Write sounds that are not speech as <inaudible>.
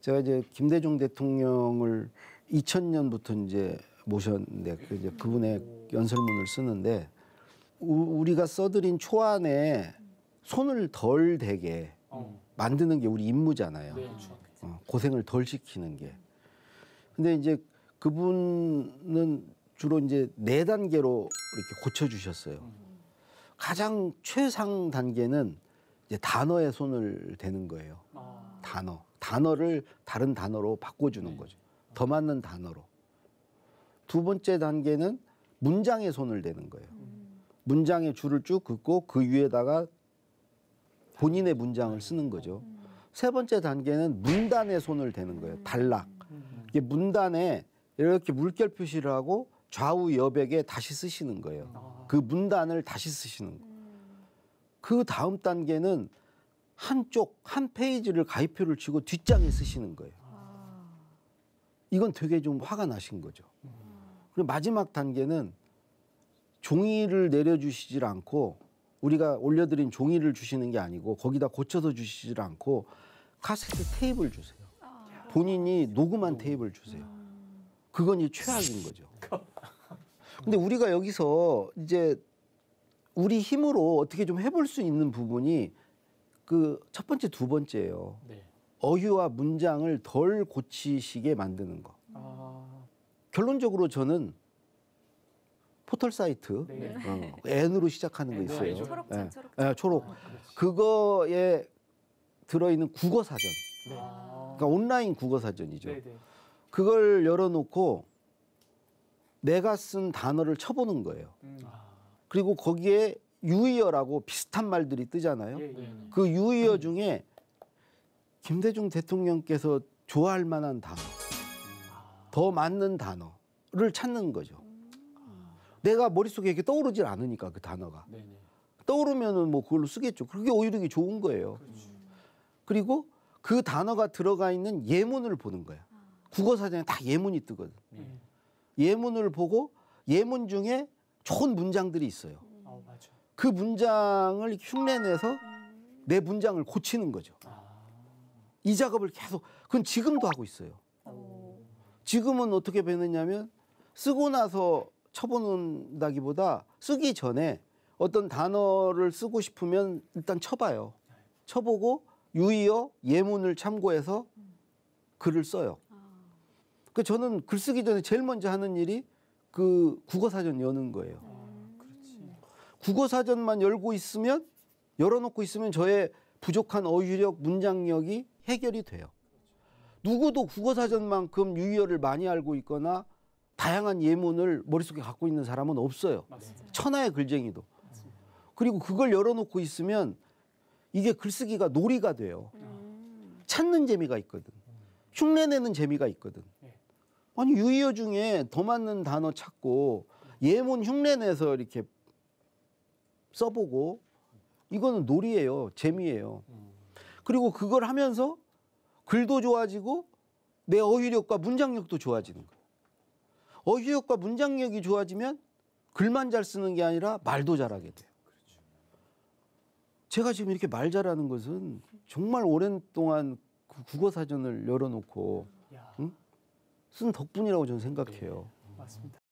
제가 이제 김대중 대통령을 2000년부터 이제 모셨는데 그 이제 그분의 연설문을 쓰는데 우, 리가 써드린 초안에 손을 덜 대게 만드는 게 우리 임무잖아요. 네, 그렇죠. 어, 고생을 덜 시키는 게. 근데 이제 그분은 주로 이제 네 단계로 이렇게 고쳐주셨어요. 가장 최상 단계는 이제 단어에 손을 대는 거예요. 아. 단어. 단어를 다른 단어로 바꿔주는 네. 거죠. 더 맞는 단어로. 두 번째 단계는 문장에 손을 대는 거예요. 문장의 줄을 쭉 긋고 그 위에다가 본인의 문장을 쓰는 거죠. 세 번째 단계는 문단에 손을 대는 거예요. 단락. 이게 문단에 이렇게 물결 표시를 하고 좌우 여백에 다시 쓰시는 거예요. 그 문단을 다시 쓰시는 거예요. 그 다음 단계는 한쪽 한 페이지를 가위표를 치고 뒷장에 쓰시는 거예요. 아. 이건 되게 좀 화가 나신 거죠. 그리고 마지막 단계는 종이를 내려주시질 않고 우리가 올려드린 종이를 주시는 게 아니고 거기다 고쳐서 주시질 않고 카세트 테이블 주세요. 아. 본인이 녹음한 테이블 주세요. 그건 이 최악인 거죠. <laughs> 근데 우리가 여기서 이제 우리 힘으로 어떻게 좀 해볼 수 있는 부분이 그첫 번째 두 번째예요. 네. 어휘와 문장을 덜 고치시게 만드는 거. 아... 결론적으로 저는 포털 사이트 네. 네. 어, N으로 시작하는 거 있어요. 초록, 네. 초록. 네, 초록. 아, 그렇죠. 그거에 들어있는 국어 사전. 네. 아. 그러니까 온라인 국어 사전이죠. 네, 네. 그걸 열어놓고 내가 쓴 단어를 쳐보는 거예요. 음. 그리고 거기에 유의어라고 비슷한 말들이 뜨잖아요. 예, 예. 예. 그 유의어 중에 김대중 대통령께서 좋아할 만한 단어, 더 맞는 단어를 찾는 거죠. 내가 머릿속에 이게 렇 떠오르질 않으니까 그 단어가. 네네. 네. 떠오르면은 뭐 그걸로 쓰겠죠. 그게 오히려 좋은 거예요. 그렇지. 그리고 그 단어가 들어가 있는 예문을 보는 거야. 아. 국어 사전에 다 예문이 뜨거든. 네. 예문을 보고 예문 중에 좋은 문장들이 있어요. 그 문장을 흉내내서 내 문장을 고치는 거죠. 이 작업을 계속 그건 지금도 하고 있어요. 지금은 어떻게 변했냐면 쓰고 나서 쳐보는다기보다 쓰기 전에 어떤 단어를 쓰고 싶으면 일단 쳐봐요. 쳐보고 유의어 예문을 참고해서 글을 써요. 그 저는 글 쓰기 전에 제일 먼저 하는 일이 그 국어사전 여는 거예요. 국어 사전만 열고 있으면 열어놓고 있으면 저의 부족한 어휘력, 문장력이 해결이 돼요. 누구도 국어 사전만큼 유희어를 많이 알고 있거나 다양한 예문을 머릿속에 갖고 있는 사람은 없어요. 맞습니다. 천하의 글쟁이도. 맞습니다. 그리고 그걸 열어놓고 있으면 이게 글쓰기가 놀이가 돼요. 음. 찾는 재미가 있거든. 흉내내는 재미가 있거든. 네. 아니 유희어 중에 더 맞는 단어 찾고 예문 흉내내서 이렇게 써보고 이거는 놀이예요. 재미예요. 그리고 그걸 하면서 글도 좋아지고 내 어휘력과 문장력도 좋아지는 거예요. 어휘력과 문장력이 좋아지면 글만 잘 쓰는 게 아니라 말도 잘하게 돼요. 제가 지금 이렇게 말 잘하는 것은 정말 오랜 동안 그 국어 사전을 열어놓고 응? 쓴 덕분이라고 저는 생각해요. 네, 맞습니다.